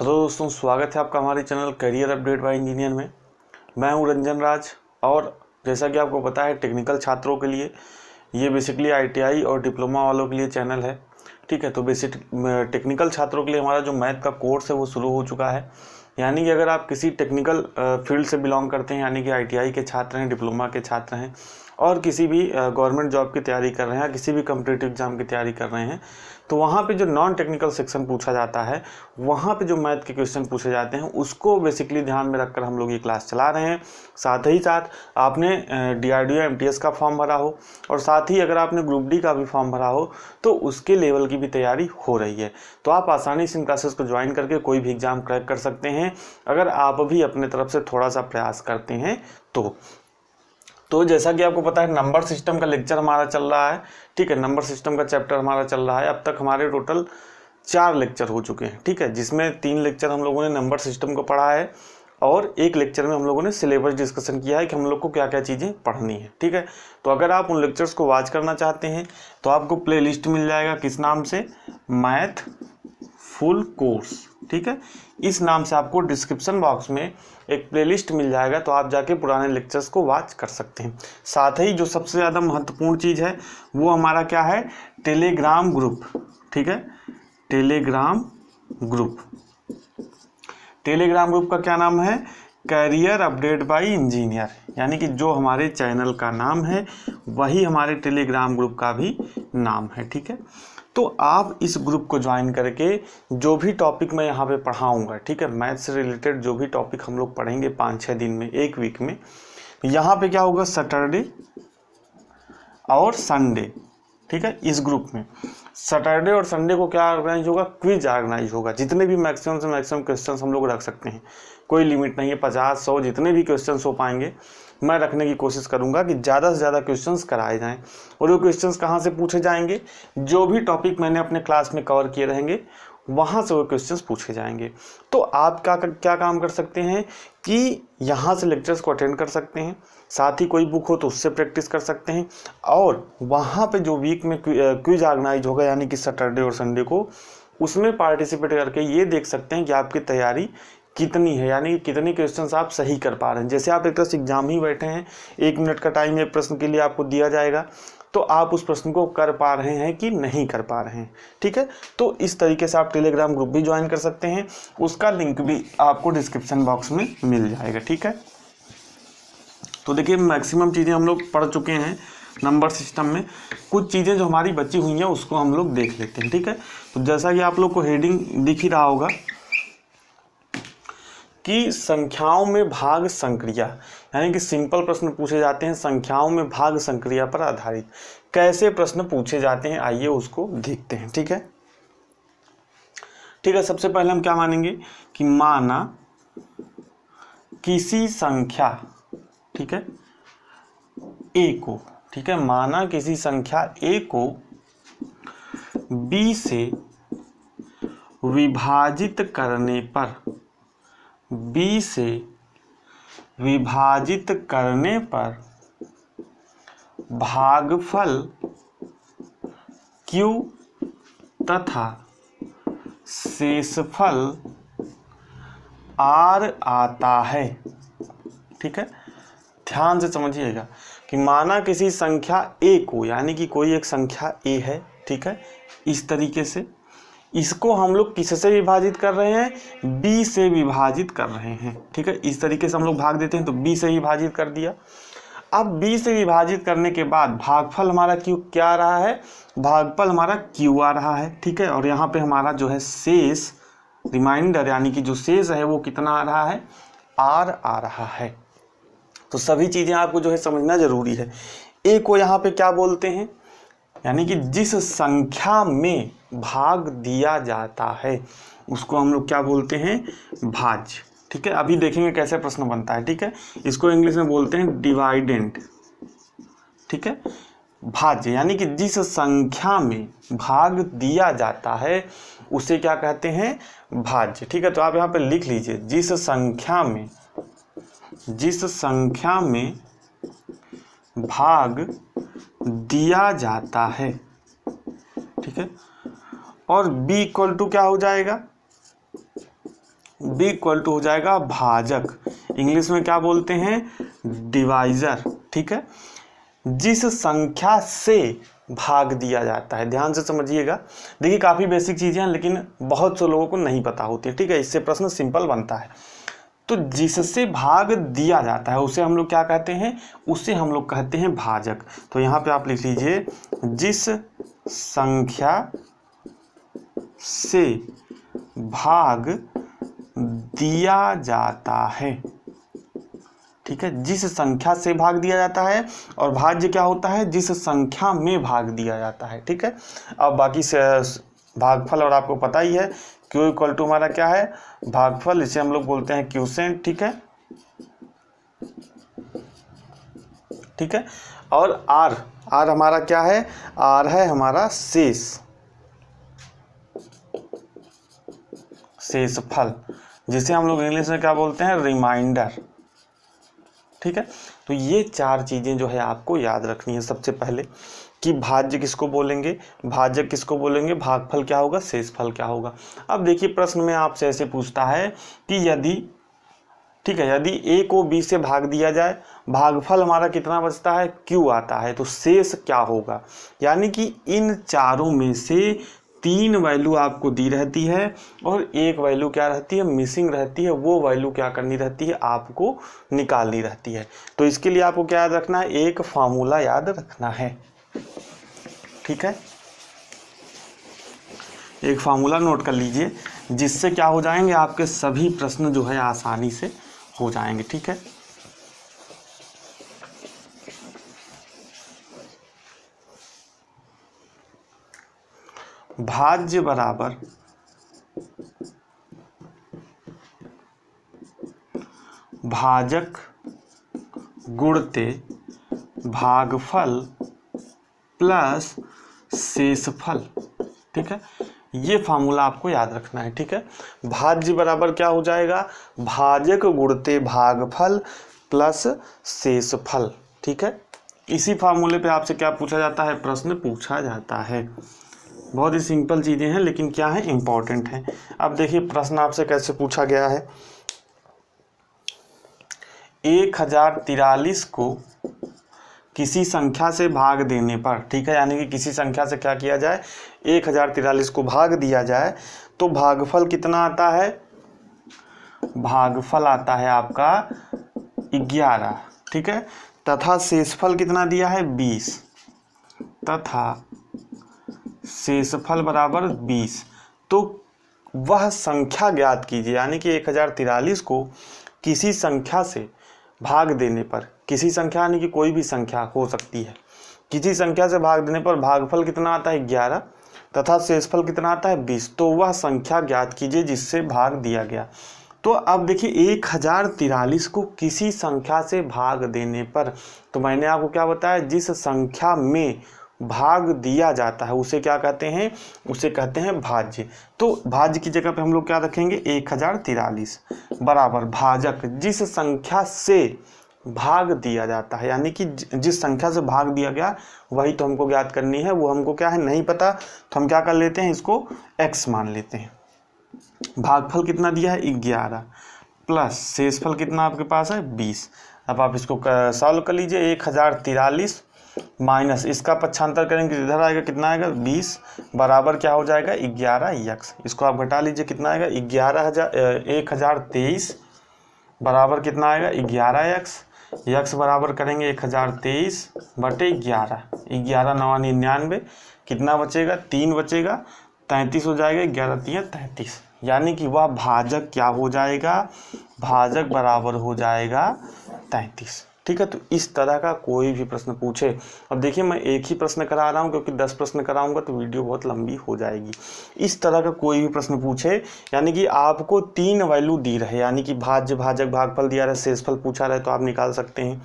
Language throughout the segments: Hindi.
हेलो दोस्तों स्वागत है आपका हमारे channel career update by engineer में मैं हूं रंजन राज और जैसा कि आपको पता है टेक्निकल छात्रों के लिए ये बेसिकली आईटीआई और डिप्लोमा वालों के लिए चैनल है ठीक है तो बेसिक टेक्निकल छात्रों के लिए हमारा जो मैथ का कोर्स है वो शुरू हो चुका है यानी कि अगर आप किसी टेक्निकल फील्ड से बिलोंग करते हैं यानी कि आई के छात्र हैं डिप्लोमा के छात्र हैं और किसी भी गवर्नमेंट जॉब की तैयारी कर रहे हैं या किसी भी कम्पिटेटिव एग्ज़ाम की तैयारी कर रहे हैं तो वहाँ पे जो नॉन टेक्निकल सेक्शन पूछा जाता है वहाँ पे जो मैथ के क्वेश्चन पूछे जाते हैं उसको बेसिकली ध्यान में रखकर हम लोग ये क्लास चला रहे हैं साथ ही साथ आपने D R D M T S का फॉर्म भरा हो और साथ ही अगर आपने ग्रुप डी का भी फॉर्म भरा हो तो उसके लेवल की भी तैयारी हो रही है तो आप आसानी से इन क्लासेस को ज्वाइन करके कोई भी एग्ज़ाम क्रैक कर सकते हैं अगर आप भी अपने तरफ से थोड़ा सा प्रयास करते हैं तो तो जैसा कि आपको पता है नंबर सिस्टम का लेक्चर हमारा चल रहा है ठीक है नंबर सिस्टम का चैप्टर हमारा चल रहा है अब तक हमारे टोटल चार लेक्चर हो चुके हैं ठीक है जिसमें तीन लेक्चर हम लोगों ने नंबर सिस्टम को पढ़ा है और एक लेक्चर में हम लोगों ने सिलेबस डिस्कशन किया है कि हम लोग को क्या क्या चीज़ें पढ़नी है ठीक है तो अगर आप उन लेक्चर्स को वॉच करना चाहते हैं तो आपको प्लेलिस्ट मिल जाएगा किस नाम से मैथ फुल कोर्स ठीक है इस नाम से आपको डिस्क्रिप्शन बॉक्स में एक प्लेलिस्ट मिल जाएगा तो आप जाके पुराने लेक्चर्स को वॉच कर सकते हैं साथ ही जो सबसे ज़्यादा महत्वपूर्ण चीज़ है वो हमारा क्या है टेलीग्राम ग्रुप ठीक है टेलीग्राम ग्रुप टेलीग्राम ग्रुप का क्या नाम है करियर अपडेट बाई इंजीनियर यानी कि जो हमारे चैनल का नाम है वही हमारे टेलीग्राम ग्रुप का भी नाम है ठीक है तो आप इस ग्रुप को ज्वाइन करके जो भी टॉपिक मैं यहाँ पे पढ़ाऊँगा ठीक है मैथ से रिलेटेड जो भी टॉपिक हम लोग पढ़ेंगे पाँच छः दिन में एक वीक में यहाँ पे क्या होगा सैटरडे और संडे ठीक है इस ग्रुप में सैटरडे और संडे को क्या ऑर्गेनाइज होगा क्विज ऑर्गेनाइज होगा जितने भी मैक्सिमम से मैक्सिमम क्वेश्चन हम लोग रख सकते हैं कोई लिमिट नहीं है पचास सौ जितने भी क्वेश्चन हो पाएंगे मैं रखने की कोशिश करूँगा कि ज़्यादा से ज़्यादा क्वेश्चंस कराए जाएं और वो क्वेश्चंस कहाँ से पूछे जाएंगे जो भी टॉपिक मैंने अपने क्लास में कवर किए रहेंगे वहाँ से वो क्वेश्चंस पूछे जाएंगे तो आप क्या क्या काम कर सकते हैं कि यहाँ से लेक्चर्स को अटेंड कर सकते हैं साथ ही कोई बुक हो तो उससे प्रैक्टिस कर सकते हैं और वहाँ पर जो वीक में क्विज ऑर्गेनाइज होगा यानी कि सैटरडे और संडे को उसमें पार्टिसिपेट करके ये देख सकते हैं कि आपकी तैयारी कितनी है यानी कितने क्वेश्चन आप सही कर पा रहे हैं जैसे आप एक तरह से एग्जाम ही बैठे हैं एक मिनट का टाइम एक प्रश्न के लिए आपको दिया जाएगा तो आप उस प्रश्न को कर पा रहे हैं कि नहीं कर पा रहे हैं ठीक है तो इस तरीके से आप टेलीग्राम ग्रुप भी ज्वाइन कर सकते हैं उसका लिंक भी आपको डिस्क्रिप्शन बॉक्स में मिल जाएगा ठीक है तो देखिए मैक्सिमम चीज़ें हम लोग पढ़ चुके हैं नंबर सिस्टम में कुछ चीज़ें जो हमारी बची हुई हैं उसको हम लोग देख लेते हैं ठीक है तो जैसा कि आप लोग को हेडिंग दिख ही रहा होगा कि संख्याओं में भाग संक्रिया यानी कि सिंपल प्रश्न पूछे जाते हैं संख्याओं में भाग संक्रिया पर आधारित कैसे प्रश्न पूछे जाते हैं आइए उसको देखते हैं ठीक है ठीक है सबसे पहले हम क्या मानेंगे कि माना किसी संख्या ठीक है ए को ठीक है माना किसी संख्या ए को बी से विभाजित करने पर b से विभाजित करने पर भागफल q तथा शेषफल r आता है ठीक है ध्यान से समझिएगा कि माना किसी संख्या ए को यानी कि कोई एक संख्या ए है ठीक है इस तरीके से इसको हम लोग किससे विभाजित कर रहे हैं बी से विभाजित कर रहे हैं ठीक है इस तरीके से हम लोग भाग देते हैं तो बी से विभाजित कर दिया अब बी से विभाजित करने के बाद भागफल हमारा क्यू क्या रहा है भागफल हमारा क्यू आ रहा है ठीक है और यहाँ पे हमारा जो है शेष रिमाइंडर यानी कि जो शेष है वो कितना आ रहा है आर आ रहा है तो सभी चीज़ें आपको जो है समझना ज़रूरी है ए को यहाँ पे क्या बोलते हैं यानी कि जिस संख्या में भाग दिया जाता है उसको हम लोग क्या बोलते हैं भाज ठीक है अभी देखेंगे कैसे प्रश्न बनता है ठीक है इसको इंग्लिश में बोलते हैं डिवाइडेंट ठीक है भाज्य यानी कि जिस संख्या में भाग दिया जाता है उसे क्या कहते हैं भाज्य ठीक है तो आप यहां पर लिख लीजिए जिस संख्या में जिस संख्या में भाग दिया जाता है ठीक है और b इक्वल टू क्या हो जाएगा b इक्वल टू हो जाएगा भाजक इंग्लिश में क्या बोलते हैं डिवाइजर ठीक है जिस संख्या से भाग दिया जाता है ध्यान से समझिएगा देखिए काफ़ी बेसिक चीज़ें हैं लेकिन बहुत से लोगों को नहीं पता होती है ठीक है इससे प्रश्न सिंपल बनता है तो जिससे भाग दिया जाता है उसे हम लोग क्या कहते हैं उसे हम लोग कहते हैं भाजक तो यहाँ पे आप लिख लीजिए जिस संख्या से भाग दिया जाता है ठीक है जिस संख्या से भाग दिया जाता है और भाज्य क्या होता है जिस संख्या में भाग दिया जाता है ठीक है अब बाकी से भागफल और आपको पता ही है क्यू इक्वल टू हमारा क्या है भागफल इसे हम लोग बोलते हैं क्यूसेंट ठीक है ठीक है और आर आर हमारा क्या है आर है हमारा शेष शेषफल जिसे हम लोग इंग्लिश में क्या बोलते हैं रिमाइंडर ठीक है तो ये चार चीज़ें जो है आपको याद रखनी है सबसे पहले कि भाज्य किसको बोलेंगे भाज्य किसको बोलेंगे भागफल क्या होगा शेषफल क्या होगा अब देखिए प्रश्न में आपसे ऐसे पूछता है कि यदि ठीक है यदि ए को बी से भाग दिया जाए भागफल हमारा कितना बचता है क्यू आता है तो शेष क्या होगा यानी कि इन चारों में से तीन वैल्यू आपको दी रहती है और एक वैल्यू क्या रहती है मिसिंग रहती है वो वैल्यू क्या करनी रहती है आपको निकालनी रहती है तो इसके लिए आपको क्या याद रखना है एक फार्मूला याद रखना है ठीक है एक फार्मूला नोट कर लीजिए जिससे क्या हो जाएंगे आपके सभी प्रश्न जो है आसानी से हो जाएंगे ठीक है भाज्य बराबर भाजक गुणते भागफल प्लस शेषफल ठीक है ये फार्मूला आपको याद रखना है ठीक है भाज्य बराबर क्या हो जाएगा भाजक गुणते भागफल प्लस शेषफल ठीक है इसी फार्मूले पे आपसे क्या पूछा जाता है प्रश्न पूछा जाता है बहुत ही सिंपल चीज़ें हैं लेकिन क्या है इम्पॉर्टेंट है अब देखिए प्रश्न आपसे कैसे पूछा गया है एक हज़ार तिरालीस को किसी संख्या से भाग देने पर ठीक है यानी कि किसी संख्या से क्या किया जाए एक हज़ार तिरालीस को भाग दिया जाए तो भागफल कितना आता है भागफल आता है आपका ग्यारह ठीक है तथा शेषफल कितना दिया है बीस तथा शेषफल बराबर बीस तो वह संख्या ज्ञात कीजिए यानी कि एक हज़ार तिरालीस को किसी संख्या से भाग देने पर किसी संख्या यानी कि कोई भी संख्या हो सकती है किसी संख्या से भाग देने पर भागफल कितना आता है ग्यारह तथा शेषफल कितना आता है बीस तो वह संख्या ज्ञात कीजिए जिससे भाग दिया गया तो अब देखिए एक हज़ार तिरालीस को किसी संख्या से भाग देने पर तो मैंने आपको क्या बताया जिस संख्या में भाग दिया जाता है उसे क्या कहते हैं उसे कहते हैं भाज्य तो भाज्य की जगह पे हम लोग क्या रखेंगे एक हजार तिरालीस बराबर भाजक जिस संख्या से भाग दिया जाता है यानी कि जिस संख्या से भाग दिया गया वही तो हमको ज्ञात करनी है वो हमको क्या है नहीं पता तो हम क्या कर लेते हैं इसको एक्स मान लेते हैं भागफल कितना दिया है ग्यारह प्लस शेषफल कितना आपके पास है बीस अब आप इसको सॉल्व कर लीजिए एक हज़ार तिरालीस माइनस इसका पक्षांतर करेंगे इधर आएगा कितना आएगा बीस बराबर क्या हो जाएगा ग्यारह यक्स इसको आप घटा लीजिए कितना आएगा ग्यारह हजार एक हजार तेईस बराबर कितना आएगा ग्यारह यक्स यक्स बराबर करेंगे एक हज़ार तेईस बटे ग्यारह ग्यारह नवा निन्यानवे कितना बचेगा तीन बचेगा तैंतीस हो जाएगा ग्यारह तीन तैंतीस यानी कि वह भाजक क्या हो जाएगा भाजक बराबर हो जाएगा तैंतीस ठीक है तो इस तरह का कोई भी प्रश्न पूछे अब देखिए मैं एक ही प्रश्न करा रहा हूँ क्योंकि दस प्रश्न कराऊंगा तो वीडियो बहुत लंबी हो जाएगी इस तरह का कोई भी प्रश्न पूछे यानी कि आपको तीन वैल्यू दी रहे यानी कि भाज्य भाजक भागफल दिया रहे शेषफल पूछा रहे तो आप निकाल सकते हैं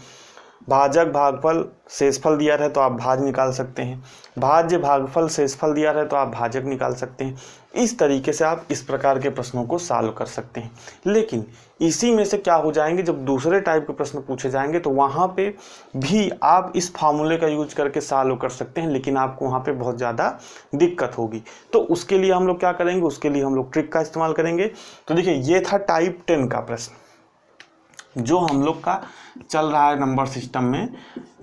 भाजक भागफल शेषफल दिया रहे तो आप भाज निकाल सकते हैं भाज्य भागफल शेषफल दिया रहे तो आप भाजक निकाल सकते हैं इस तरीके से आप इस प्रकार के प्रश्नों को सॉल्व कर सकते हैं लेकिन इसी में से क्या हो जाएंगे जब दूसरे टाइप के प्रश्न पूछे जाएंगे तो वहाँ पे भी आप इस फार्मूले का यूज करके सॉल्व कर सकते हैं लेकिन आपको वहाँ पे बहुत ज़्यादा दिक्कत होगी तो उसके लिए हम लोग क्या करेंगे उसके लिए हम लोग ट्रिक का इस्तेमाल करेंगे तो देखिए ये था टाइप टेन का प्रश्न जो हम लोग का चल रहा है नंबर सिस्टम में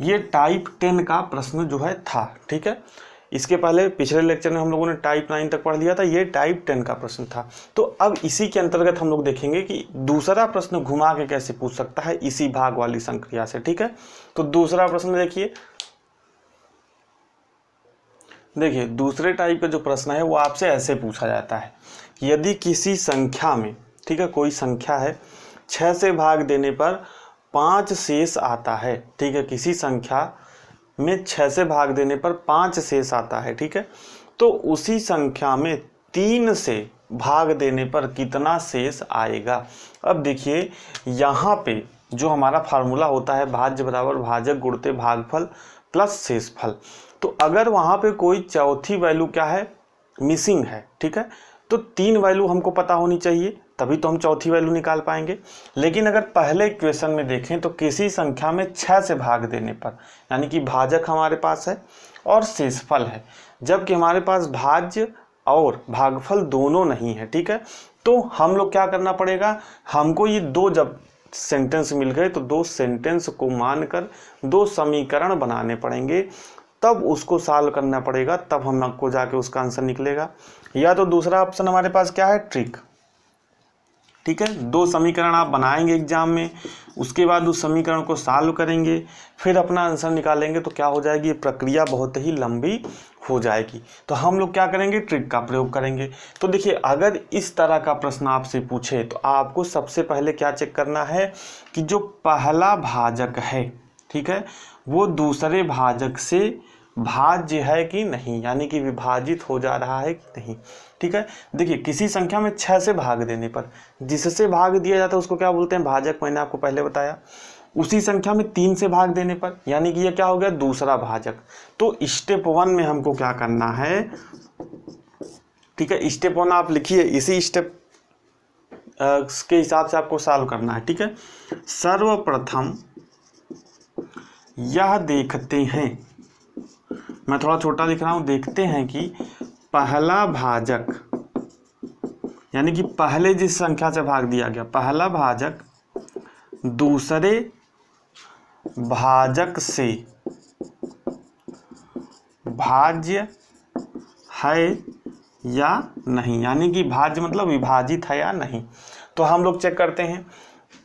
ये टाइप टेन का प्रश्न जो है था ठीक है इसके पहले पिछले लेक्चर में हम लोगों ने टाइप नाइन तक पढ़ लिया था ये टाइप टेन का प्रश्न था तो अब इसी के अंतर्गत हम लोग देखेंगे कि दूसरा प्रश्न घुमा के कैसे पूछ सकता है इसी भाग वाली संक्रिया से ठीक है तो दूसरा प्रश्न देखिए देखिए दूसरे टाइप का जो प्रश्न है वो आपसे ऐसे पूछा जाता है यदि किसी संख्या में ठीक है कोई संख्या है छः से भाग देने पर पाँच शेष आता है ठीक है किसी संख्या में छः से भाग देने पर पाँच शेष आता है ठीक है तो उसी संख्या में तीन से भाग देने पर कितना शेष आएगा अब देखिए यहाँ पे जो हमारा फार्मूला होता है भाज्य बराबर भाजक गुड़ते भागफल प्लस शेषफल तो अगर वहाँ पे कोई चौथी वैल्यू क्या है मिसिंग है ठीक है तो तीन वैल्यू हमको पता होनी चाहिए तभी तो हम चौथी वैल्यू निकाल पाएंगे लेकिन अगर पहले क्वेश्चन में देखें तो किसी संख्या में छः से भाग देने पर यानी कि भाजक हमारे पास है और शेषफल है जबकि हमारे पास भाज्य और भागफल दोनों नहीं है ठीक है तो हम लोग क्या करना पड़ेगा हमको ये दो जब सेंटेंस मिल गए तो दो सेंटेंस को मानकर दो समीकरण बनाने पड़ेंगे तब उसको सॉल्व करना पड़ेगा तब हमको जाके उसका आंसर निकलेगा या तो दूसरा ऑप्शन हमारे पास क्या है ट्रिक ठीक है दो समीकरण आप बनाएंगे एग्जाम में उसके बाद उस समीकरण को सॉल्व करेंगे फिर अपना आंसर निकालेंगे तो क्या हो जाएगी प्रक्रिया बहुत ही लंबी हो जाएगी तो हम लोग क्या करेंगे ट्रिक का प्रयोग करेंगे तो देखिए अगर इस तरह का प्रश्न आपसे पूछे तो आपको सबसे पहले क्या चेक करना है कि जो पहला भाजक है ठीक है वो दूसरे भाजक से भाज्य है कि नहीं यानी कि विभाजित हो जा रहा है कि नहीं ठीक है देखिए किसी संख्या में छः से भाग देने पर जिससे भाग दिया जाता है उसको क्या बोलते हैं भाजक मैंने आपको पहले बताया उसी संख्या में तीन से भाग देने पर यानी कि यह क्या हो गया दूसरा भाजक तो स्टेप वन में हमको क्या करना है ठीक है स्टेप वन आप लिखिए इसी स्टेप के हिसाब से आपको सॉल्व करना है ठीक है सर्वप्रथम यह देखते हैं मैं थोड़ा छोटा दिख रहा हूँ देखते हैं कि पहला भाजक यानी कि पहले जिस संख्या से भाग दिया गया पहला भाजक दूसरे भाजक से भाज्य है या नहीं यानी कि भाज्य मतलब विभाजित है या नहीं तो हम लोग चेक करते हैं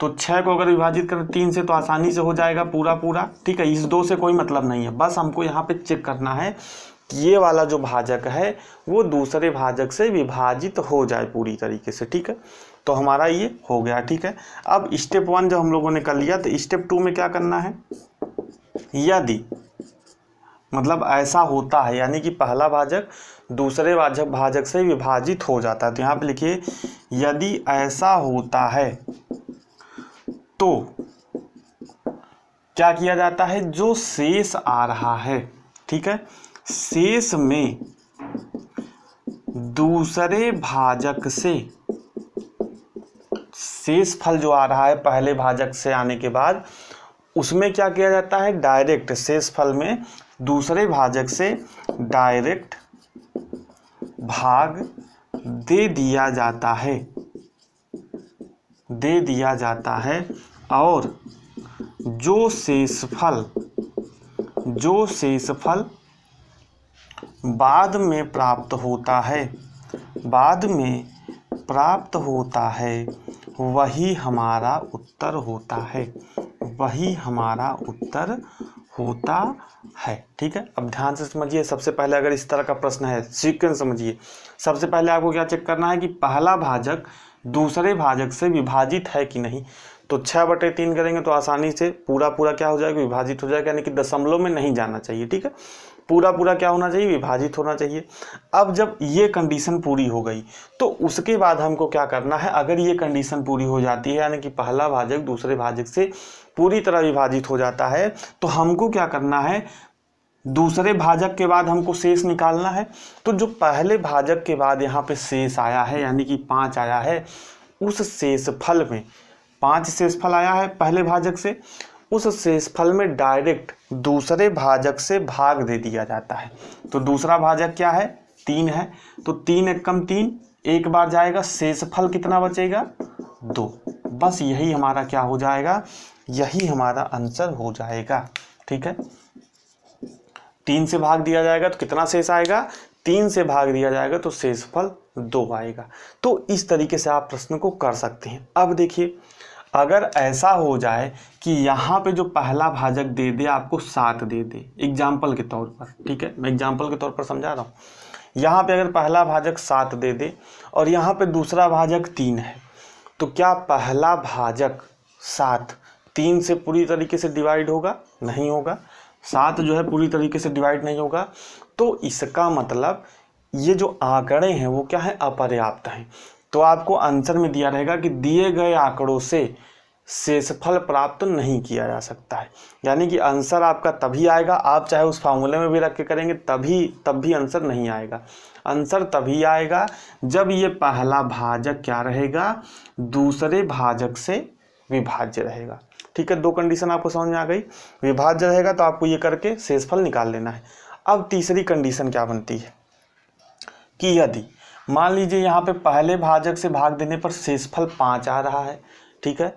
तो छः को अगर विभाजित करें तीन से तो आसानी से हो जाएगा पूरा पूरा ठीक है इस दो से कोई मतलब नहीं है बस हमको यहाँ पे चेक करना है कि ये वाला जो भाजक है वो दूसरे भाजक से विभाजित हो जाए पूरी तरीके से ठीक है तो हमारा ये हो गया ठीक है अब स्टेप वन जब हम लोगों ने कर लिया तो स्टेप टू में क्या करना है यदि मतलब ऐसा होता है यानी कि पहला भाजक दूसरे भाजक भाजक से विभाजित हो जाता है तो यहाँ पे लिखिए यदि ऐसा होता है तो क्या किया जाता है जो शेष आ रहा है ठीक है शेष में दूसरे भाजक से शेष फल जो आ रहा है पहले भाजक से आने के बाद उसमें क्या किया जाता है डायरेक्ट शेष फल में दूसरे भाजक से डायरेक्ट भाग दे दिया जाता है दे दिया जाता है और जो शेष फल जो शेष फल बाद में प्राप्त होता है बाद में प्राप्त होता है वही हमारा उत्तर होता है वही हमारा उत्तर होता है ठीक है अब ध्यान से समझिए सबसे पहले अगर इस तरह का प्रश्न है सीक्वेंस समझिए सबसे पहले आपको क्या चेक करना है कि पहला भाजक दूसरे भाजक से विभाजित है कि नहीं तो छः बटे तीन करेंगे तो आसानी से पूरा पूरा क्या हो जाएगा विभाजित हो जाएगा यानी कि दशमलव में नहीं जाना चाहिए ठीक है पूरा पूरा क्या होना चाहिए विभाजित होना चाहिए अब जब ये कंडीशन पूरी हो गई तो उसके बाद हमको क्या करना है अगर ये कंडीशन पूरी हो जाती है यानी कि पहला भाजक दूसरे भाजक से पूरी तरह विभाजित हो जाता है तो हमको क्या करना है दूसरे भाजक के बाद हमको शेष निकालना है तो जो पहले भाजक के बाद यहाँ पे शेष आया है यानी कि पाँच आया है उस शेष फल में पाँच शेष फल आया है पहले भाजक से उस शेष फल में डायरेक्ट दूसरे भाजक से भाग दे दिया जाता है तो दूसरा भाजक क्या है तीन है तो तीन एक कम तीन एक बार जाएगा शेष फल कितना बचेगा दो बस यही हमारा क्या हो जाएगा यही हमारा आंसर हो जाएगा ठीक है तीन से भाग दिया जाएगा तो कितना शेष आएगा तीन से भाग दिया जाएगा तो शेषफल दो आएगा तो इस तरीके से आप प्रश्न को कर सकते हैं अब देखिए अगर ऐसा हो जाए कि यहाँ पे जो पहला भाजक दे दे आपको सात दे दे एग्जाम्पल के तौर पर ठीक है मैं एग्जाम्पल के तौर पर समझा रहा हूँ यहाँ पे अगर पहला भाजक सात दे दे और यहाँ पे दूसरा भाजक तीन है तो क्या पहला भाजक सात तीन से पूरी तरीके से डिवाइड होगा नहीं होगा सात जो है पूरी तरीके से डिवाइड नहीं होगा तो इसका मतलब ये जो आंकड़े हैं वो क्या है अपर्याप्त हैं तो आपको आंसर में दिया रहेगा कि दिए गए आंकड़ों से शेषफल प्राप्त नहीं किया जा सकता है यानी कि आंसर आपका तभी आएगा आप चाहे उस फार्मूले में भी रख के करेंगे तभी तब भी आंसर नहीं आएगा आंसर तभी आएगा जब ये पहला भाजक क्या रहेगा दूसरे भाजक से विभाज्य रहेगा ठीक है दो कंडीशन आपको समझ में आ गई विभाज्य रहेगा तो आपको ये करके शेषफल निकाल लेना है अब तीसरी कंडीशन क्या बनती है कि यदि मान लीजिए यहाँ पे पहले भाजक से भाग देने पर शेषफल पाँच आ रहा है ठीक है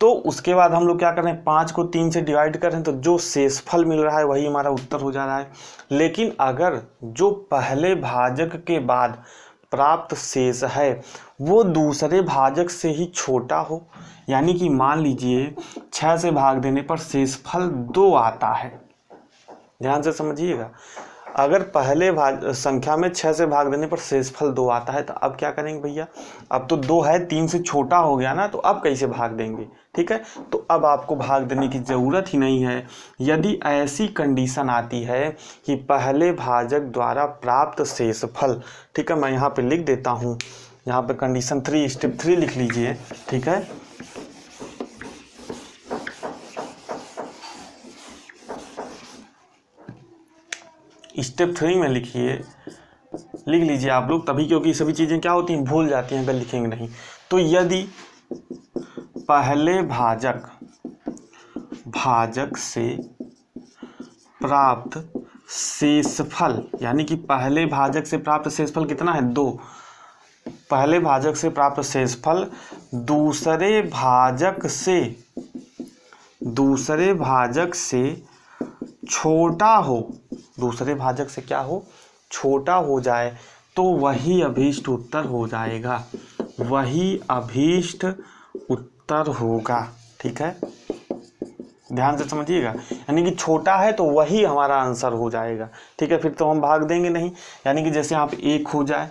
तो उसके बाद हम लोग क्या कर रहे हैं पाँच को तीन से डिवाइड कर रहे हैं तो जो शेषफल मिल रहा है वही हमारा उत्तर हो जा रहा है लेकिन अगर जो पहले भाजक के बाद प्राप्त शेष है वो दूसरे भाजक से ही छोटा हो यानी कि मान लीजिए छः से भाग देने पर शेषफल दो आता है ध्यान से समझिएगा अगर पहले भाग संख्या में छः से भाग देने पर शेषफल दो आता है तो अब क्या करेंगे भैया अब तो दो है तीन से छोटा हो गया ना तो अब कैसे भाग देंगे ठीक है तो अब आपको भाग देने की ज़रूरत ही नहीं है यदि ऐसी कंडीशन आती है कि पहले भाजक द्वारा प्राप्त शेषफल ठीक है मैं यहाँ पे लिख देता हूँ यहाँ पे कंडीशन थ्री स्टेप थ्री लिख लीजिए ठीक है स्टेप थ्री में लिखिए लिख लीजिए आप लोग तभी क्योंकि सभी चीज़ें क्या होती हैं भूल जाती हैं अगर लिखेंगे नहीं तो यदि पहले भाजक भाजक से प्राप्त शेषफल यानी कि पहले भाजक से प्राप्त शेषफल कितना है दो पहले भाजक से प्राप्त शेषफल दूसरे भाजक से दूसरे भाजक से छोटा हो दूसरे भाजक से क्या हो छोटा हो जाए तो वही अभीष्ट उत्तर हो जाएगा वही अभीष्ट उत्तर होगा ठीक है ध्यान से समझिएगा यानी कि छोटा है तो वही हमारा आंसर हो जाएगा ठीक है फिर तो हम भाग देंगे नहीं यानी कि जैसे आप एक हो जाए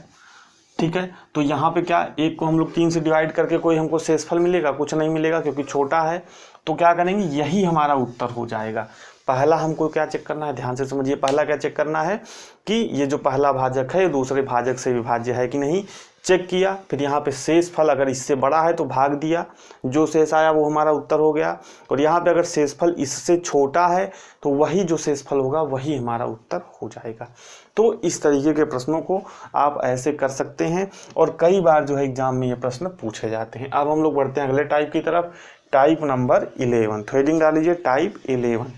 ठीक है तो यहाँ पे क्या एक को हम लोग तीन से डिवाइड करके कोई हमको शेषफल मिलेगा कुछ नहीं मिलेगा क्योंकि छोटा है तो क्या करेंगे यही हमारा उत्तर हो जाएगा पहला हमको क्या चेक करना है ध्यान से समझिए पहला क्या चेक करना है कि ये जो पहला भाजक है दूसरे भाजक से विभाज्य है कि नहीं चेक किया फिर यहाँ पे शेष फल अगर इससे बड़ा है तो भाग दिया जो शेष आया वो हमारा उत्तर हो गया और यहाँ पे अगर शेष फल इससे छोटा है तो वही जो शेष फल होगा वही हमारा उत्तर हो जाएगा तो इस तरीके के प्रश्नों को आप ऐसे कर सकते हैं और कई बार जो है एग्जाम में ये प्रश्न पूछे जाते हैं अब हम लोग बढ़ते हैं अगले टाइप की तरफ टाइप नंबर इलेवन थ्रेडिंग डाल लीजिए टाइप इलेवन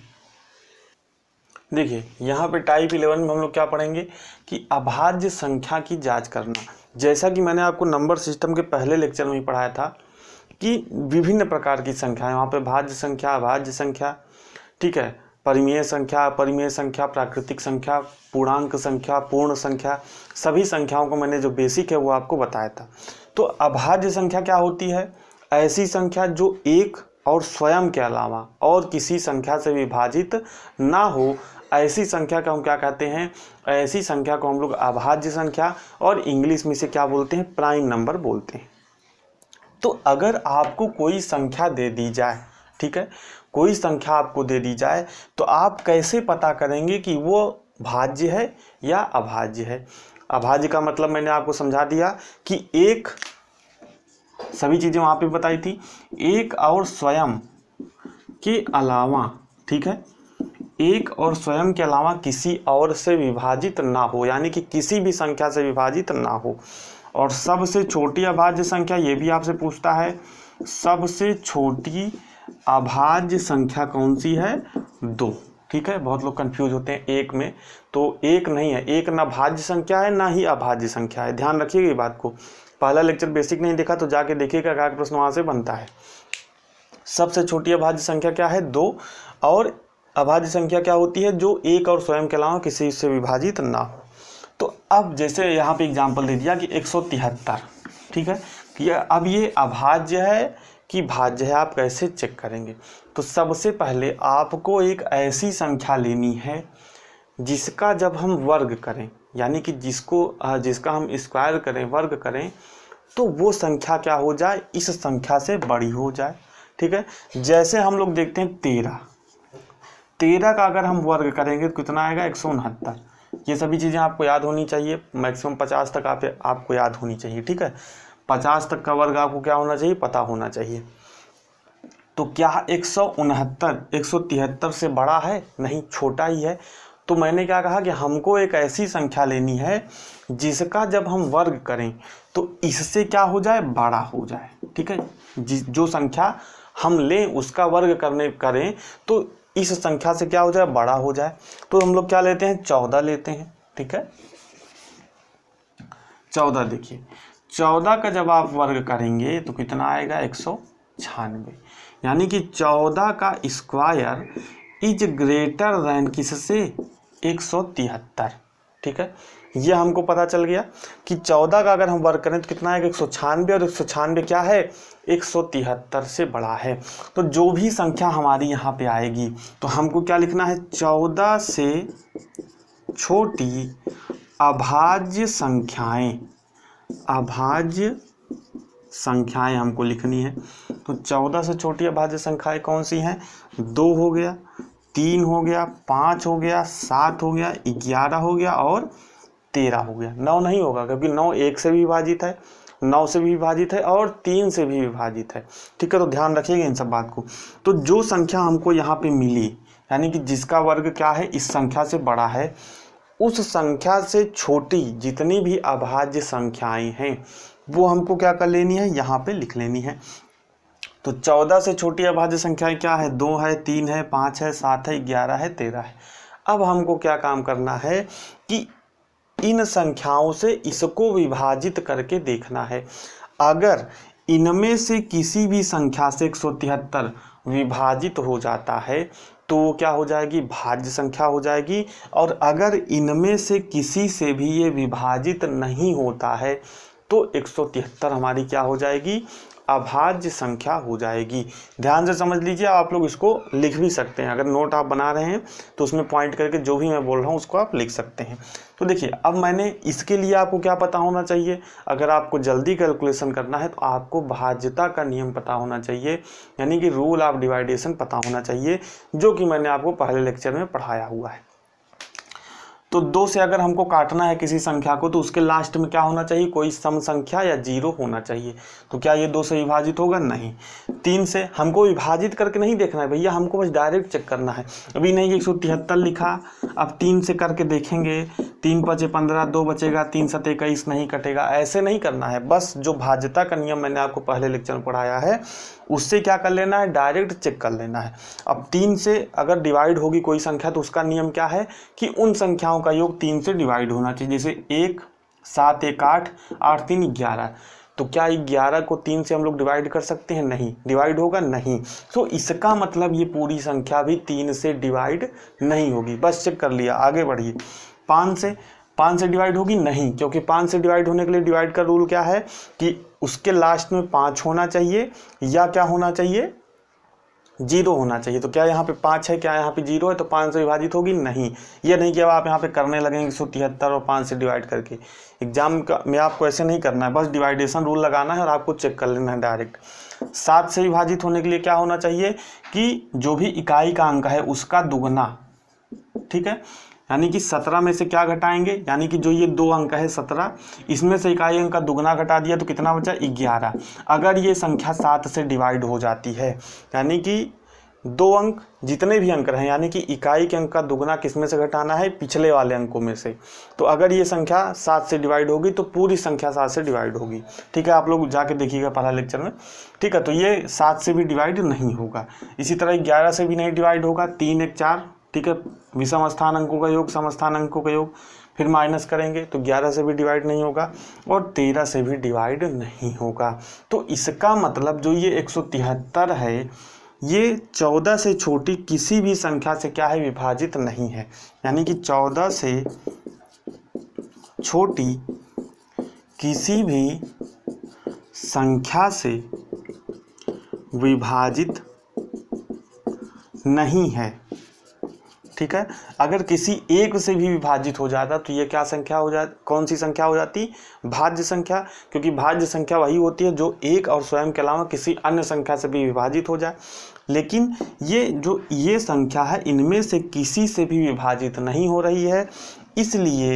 देखिए यहाँ पे टाइप इलेवन में हम लोग क्या पढ़ेंगे कि अभाज्य संख्या की जांच करना जैसा कि मैंने आपको नंबर सिस्टम के पहले लेक्चर में ही पढ़ाया था कि विभिन्न प्रकार की संख्या है वहाँ पर भाज्य संख्या अभाज्य संख्या ठीक है परिमेय संख्या अपरिमेय संख्या प्राकृतिक संख्या पूर्णांक संख्या पूर्ण संख्या सभी संख्याओं को मैंने जो बेसिक है वो आपको बताया था तो अभाज्य संख्या क्या होती है ऐसी संख्या जो एक और स्वयं के अलावा और किसी संख्या से विभाजित ना हो ऐसी संख्या का हम क्या कहते हैं ऐसी संख्या को हम लोग अभाज्य संख्या और इंग्लिश में से क्या बोलते हैं प्राइम नंबर बोलते हैं तो अगर आपको कोई संख्या दे दी जाए ठीक है कोई संख्या आपको दे दी जाए तो आप कैसे पता करेंगे कि वो भाज्य है या अभाज्य है अभाज्य का मतलब मैंने आपको समझा दिया कि एक सभी चीज़ें वहाँ पे बताई थी एक और स्वयं के अलावा ठीक है एक और स्वयं के अलावा किसी और से विभाजित ना हो यानी कि किसी भी संख्या से विभाजित ना हो और सबसे छोटी अभाज्य संख्या ये भी आपसे पूछता है सबसे छोटी अभाज्य संख्या कौन सी है दो ठीक है बहुत लोग कंफ्यूज होते हैं एक में तो एक नहीं है एक ना भाज्य संख्या है ना ही अभाज्य संख्या है ध्यान रखिएगा ये बात को पहला लेक्चर बेसिक नहीं देखा तो जाके देखिएगा क्या प्रश्न वहाँ से बनता है सबसे छोटी अभाज्य संख्या क्या है दो और अभाज्य संख्या क्या होती है जो एक और स्वयं के अलावा किसी से विभाजित ना हो तो अब जैसे यहाँ पे एग्जाम्पल दे दिया कि एक ठीक है कि अब ये अभाज्य है कि भाज्य है आप कैसे चेक करेंगे तो सबसे पहले आपको एक ऐसी संख्या लेनी है जिसका जब हम वर्ग करें यानी कि जिसको जिसका हम स्क्वायर करें वर्ग करें तो वो संख्या क्या हो जाए इस संख्या से बड़ी हो जाए ठीक है जैसे हम लोग देखते हैं तेरह तेरह का अगर हम वर्ग करेंगे तो कितना आएगा एक सौ उनहत्तर ये सभी चीज़ें आपको याद होनी चाहिए मैक्सिमम पचास तक आप आपको याद होनी चाहिए ठीक है पचास तक का वर्ग आपको क्या होना चाहिए पता होना चाहिए तो क्या एक सौ उनहत्तर एक सौ तिहत्तर से बड़ा है नहीं छोटा ही है तो मैंने क्या कहा कि हमको एक ऐसी संख्या लेनी है जिसका जब हम वर्ग करें तो इससे क्या हो जाए बड़ा हो जाए ठीक है जो संख्या हम लें उसका वर्ग करने करें तो इस संख्या से क्या हो जाए बड़ा हो जाए तो हम लोग क्या लेते हैं चौदह लेते हैं ठीक है चौदह देखिए चौदह का जब आप वर्ग करेंगे तो कितना आएगा एक सौ छियानवे यानी कि चौदह का स्क्वायर इज ग्रेटर दैन किससे एक सौ तिहत्तर ठीक है ये हमको पता चल गया कि चौदह का अगर हम वर्ग करें तो कितना है एक सौ छियानवे और एक सौ छानवे क्या है एक सौ तिहत्तर से बड़ा है तो जो भी संख्या हमारी यहाँ पे आएगी तो हमको क्या लिखना है चौदह से छोटी अभाज्य संख्याएं अभाज्य संख्याएं हमको लिखनी है तो चौदह से छोटी अभाज्य संख्याएं कौन सी हैं दो हो गया तीन हो गया पाँच हो गया सात हो गया ग्यारह हो गया और तेरह हो गया नौ नहीं होगा क्योंकि नौ एक से भी विभाजित है नौ से भी विभाजित है और तीन से भी विभाजित है ठीक है तो ध्यान रखिएगा इन सब बात को तो जो संख्या हमको यहाँ पे मिली यानी कि जिसका वर्ग क्या है इस संख्या से बड़ा है उस संख्या से छोटी जितनी भी अभाज्य संख्याएं हैं वो हमको क्या कर लेनी है यहाँ पे लिख लेनी है तो चौदह से छोटी अभाज्य संख्याएं क्या है दो है तीन है पाँच है सात है ग्यारह है तेरह है अब हमको क्या काम करना है कि इन संख्याओं से इसको विभाजित करके देखना है अगर इनमें से किसी भी संख्या से एक विभाजित हो जाता है तो वो क्या हो जाएगी भाज्य संख्या हो जाएगी और अगर इनमें से किसी से भी ये विभाजित नहीं होता है तो एक हमारी क्या हो जाएगी अभाज्य संख्या हो जाएगी ध्यान से समझ लीजिए आप लोग इसको लिख भी सकते हैं अगर नोट आप बना रहे हैं तो उसमें पॉइंट करके जो भी मैं बोल रहा हूँ उसको आप लिख सकते हैं तो देखिए अब मैंने इसके लिए आपको क्या पता होना चाहिए अगर आपको जल्दी कैलकुलेशन करना है तो आपको भाज्यता का नियम पता होना चाहिए यानी कि रूल ऑफ डिवाइडेशन पता होना चाहिए जो कि मैंने आपको पहले लेक्चर में पढ़ाया हुआ है तो दो से अगर हमको काटना है किसी संख्या को तो उसके लास्ट में क्या होना चाहिए कोई सम संख्या या जीरो होना चाहिए तो क्या ये दो से विभाजित होगा नहीं तीन से हमको विभाजित करके नहीं देखना है भैया हमको बस डायरेक्ट चेक करना है अभी नहीं एक सौ तिहत्तर लिखा अब तीन से करके देखेंगे तीन पचे पंद्रह दो बचेगा तीन सत इक्कीस नहीं कटेगा ऐसे नहीं करना है बस जो भाज्यता का नियम मैंने आपको पहले लेक्चर में पढ़ाया है उससे क्या कर लेना है डायरेक्ट चेक कर लेना है अब तीन से अगर डिवाइड होगी कोई संख्या तो उसका नियम क्या है कि उन संख्याओं संख्याओं का योग तीन से डिवाइड होना चाहिए जैसे एक सात एक आठ आठ तीन ग्यारह तो क्या ग्यारह को तीन से हम लोग डिवाइड कर सकते हैं नहीं डिवाइड होगा नहीं सो इसका मतलब ये पूरी संख्या भी तीन से डिवाइड नहीं होगी बस चेक कर लिया आगे बढ़िए पाँच से पाँच से डिवाइड होगी नहीं क्योंकि पाँच से डिवाइड होने के लिए डिवाइड का रूल क्या है कि उसके लास्ट में पाँच होना चाहिए या क्या होना चाहिए जीरो होना चाहिए तो क्या यहाँ पे पाँच है क्या यहाँ पे जीरो है तो पाँच से विभाजित होगी नहीं ये नहीं कि अब आप यहाँ पे करने लगेंगे एक सौ तिहत्तर और पाँच से डिवाइड करके एग्जाम का में आपको ऐसे नहीं करना है बस डिवाइडेशन रूल लगाना है और आपको चेक कर लेना है डायरेक्ट सात से विभाजित होने के लिए क्या होना चाहिए कि जो भी इकाई का अंक है उसका दुगना ठीक है यानी कि सत्रह में से क्या घटाएंगे यानी कि जो ये दो अंक है सत्रह इसमें से इकाई अंक का दुगना घटा दिया तो कितना बचा ग्यारह अगर ये संख्या सात से डिवाइड हो जाती है यानी कि दो अंक जितने भी अंक रहे यानी कि इकाई के अंक का दुगना किस में से घटाना है पिछले वाले अंकों में से तो अगर ये संख्या सात से डिवाइड होगी तो पूरी संख्या सात से डिवाइड होगी ठीक है आप लोग जाके देखिएगा पहला लेक्चर में ठीक है तो ये सात से भी डिवाइड नहीं होगा इसी तरह ग्यारह से भी नहीं डिवाइड होगा तीन एक चार ठीक है विषम स्थान अंकों का योग समस्थान अंकों का योग फिर माइनस करेंगे तो ग्यारह से भी डिवाइड नहीं होगा और तेरह से भी डिवाइड नहीं होगा तो इसका मतलब जो ये एक सौ तिहत्तर है ये चौदह से छोटी किसी भी संख्या से क्या है विभाजित नहीं है यानी कि चौदह से छोटी किसी भी संख्या से विभाजित नहीं है ठीक है अगर किसी एक से भी विभाजित हो जाता तो ये क्या संख्या हो जा कौन सी संख्या हो जाती भाज्य संख्या क्योंकि भाज्य संख्या वही होती है जो एक और स्वयं के अलावा किसी अन्य संख्या से भी विभाजित हो जाए लेकिन ये जो ये संख्या है इनमें से किसी से भी विभाजित नहीं हो रही है इसलिए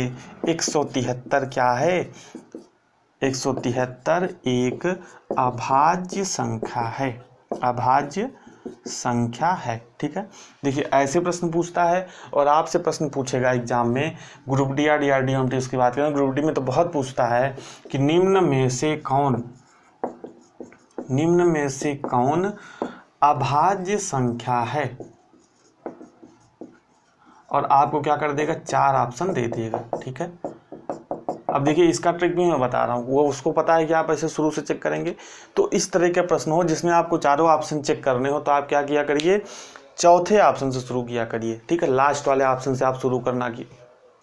एक क्या है एक एक अभाज्य संख्या है अभाज्य संख्या है ठीक है देखिए ऐसे प्रश्न पूछता है और आपसे प्रश्न पूछेगा एग्जाम में ग्रुप डी या D R D M T तो उसकी बात करें ग्रुप डी में तो बहुत पूछता है कि निम्न में से कौन निम्न में से कौन अभाज्य संख्या है और आपको क्या कर देगा चार ऑप्शन दे दिएगा ठीक है अब देखिए इसका ट्रिक भी मैं बता रहा हूँ वो उसको पता है कि आप ऐसे शुरू से चेक करेंगे तो इस तरह के प्रश्न हो जिसमें आपको चारों ऑप्शन चेक करने हो तो आप क्या किया करिए चौथे ऑप्शन से शुरू किया करिए ठीक है लास्ट वाले ऑप्शन से आप शुरू करना की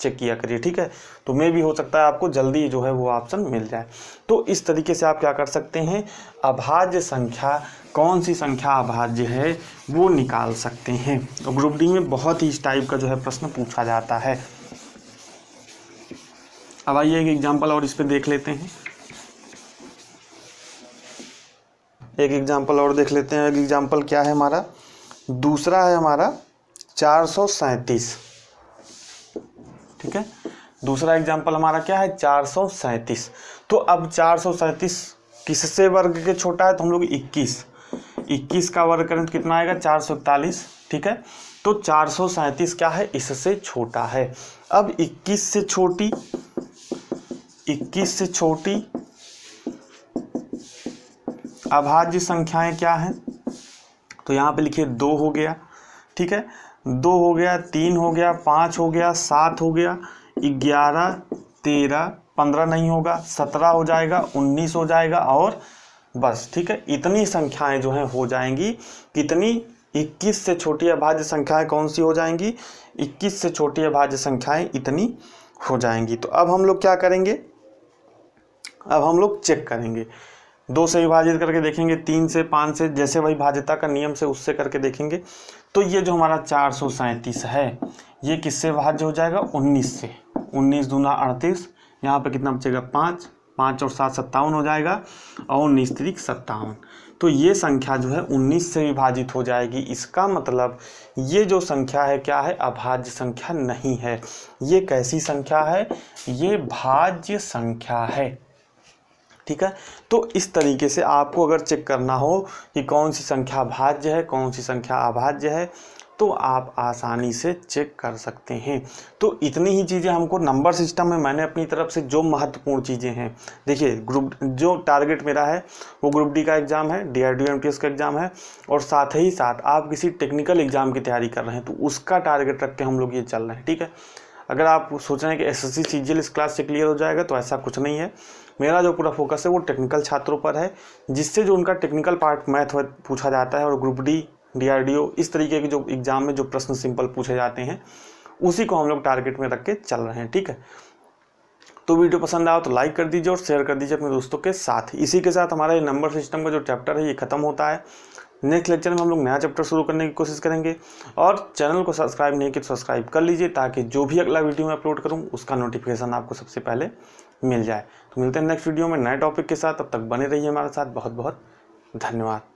चेक किया करिए ठीक है तो मे भी हो सकता है आपको जल्दी जो है वो ऑप्शन मिल जाए तो इस तरीके से आप क्या कर सकते हैं अभाज्य संख्या कौन सी संख्या अभाज्य है वो निकाल सकते हैं तो ग्रुप डी में बहुत ही इस टाइप का जो है प्रश्न पूछा जाता है अब आइए एक एग्जांपल और इस पर देख लेते हैं एक एग्जांपल और देख लेते हैं एक एग्जांपल क्या है हमारा दूसरा है हमारा चार सौ सैंतीस ठीक है दूसरा एग्जाम्पल हमारा क्या है चार सौ सैंतीस तो अब चार सौ सैंतीस किससे वर्ग के छोटा है तो हम लोग इक्कीस इक्कीस का वर्ग करें तो कितना आएगा चार सौ इकतालीस ठीक है तो चार सौ सैंतीस क्या है इससे छोटा है अब इक्कीस से छोटी 21 से छोटी अभाज्य संख्याएं क्या हैं तो यहाँ पे लिखिए दो हो गया ठीक है दो हो गया तीन हो गया पाँच हो गया सात हो गया ग्यारह तेरह पंद्रह नहीं होगा सत्रह हो जाएगा उन्नीस हो जाएगा और बस ठीक है इतनी संख्याएं जो हैं हो जाएंगी कितनी इक्कीस से छोटी अभाज्य संख्याएं कौन सी हो जाएंगी इक्कीस से छोटी अभाज्य संख्याएं इतनी हो जाएंगी तो अब हम लोग क्या करेंगे अब हम लोग चेक करेंगे दो से विभाजित करके देखेंगे तीन से पाँच से जैसे वही भाज्यता का नियम से उससे करके देखेंगे तो ये जो हमारा चार सौ सैंतीस है ये किससे भाज्य हो जाएगा उन्नीस से उन्नीस दूना अड़तीस यहाँ पे कितना बचेगा पाँच पाँच और सात सत्तावन हो जाएगा और उन्नीस तरीक सत्तावन तो ये संख्या जो है उन्नीस से विभाजित हो जाएगी इसका मतलब ये जो संख्या है क्या है अभाज्य संख्या नहीं है ये कैसी संख्या है ये भाज्य संख्या है ठीक है तो इस तरीके से आपको अगर चेक करना हो कि कौन सी संख्या भाज्य है कौन सी संख्या अभाज्य है तो आप आसानी से चेक कर सकते हैं तो इतनी ही चीज़ें हमको नंबर सिस्टम में मैंने अपनी तरफ से जो महत्वपूर्ण चीज़ें हैं देखिए ग्रुप जो टारगेट मेरा है वो ग्रुप डी का एग्ज़ाम है D R D M S का एग्ज़ाम है और साथ ही साथ आप किसी टेक्निकल एग्ज़ाम की तैयारी कर रहे हैं तो उसका टारगेट रख के हम लोग ये चल रहे हैं ठीक है अगर आप सोच रहे हैं कि एस एस सी सी इस क्लास से क्लियर हो जाएगा तो ऐसा कुछ नहीं है मेरा जो पूरा फोकस है वो टेक्निकल छात्रों पर है जिससे जो उनका टेक्निकल पार्ट मैथ पूछा जाता है और ग्रुप डी डी इस तरीके के जो एग्ज़ाम में जो प्रश्न सिंपल पूछे जाते हैं उसी को हम लोग टारगेट में रख के चल रहे हैं ठीक है तो वीडियो पसंद आओ तो लाइक कर दीजिए और शेयर कर दीजिए अपने दोस्तों के साथ इसी के साथ हमारा ये नंबर सिस्टम का जो चैप्टर है ये ख़त्म होता है नेक्स्ट लेक्चर में हम लोग नया चैप्टर शुरू करने की कोशिश करेंगे और चैनल को सब्सक्राइब नहीं किया तो सब्सक्राइब कर लीजिए ताकि जो भी अगला वीडियो मैं अपलोड करूँ उसका नोटिफिकेशन आपको सबसे पहले मिल जाए तो मिलते हैं नेक्स्ट वीडियो में नए टॉपिक के साथ अब तक बने रहिए हमारे साथ बहुत बहुत धन्यवाद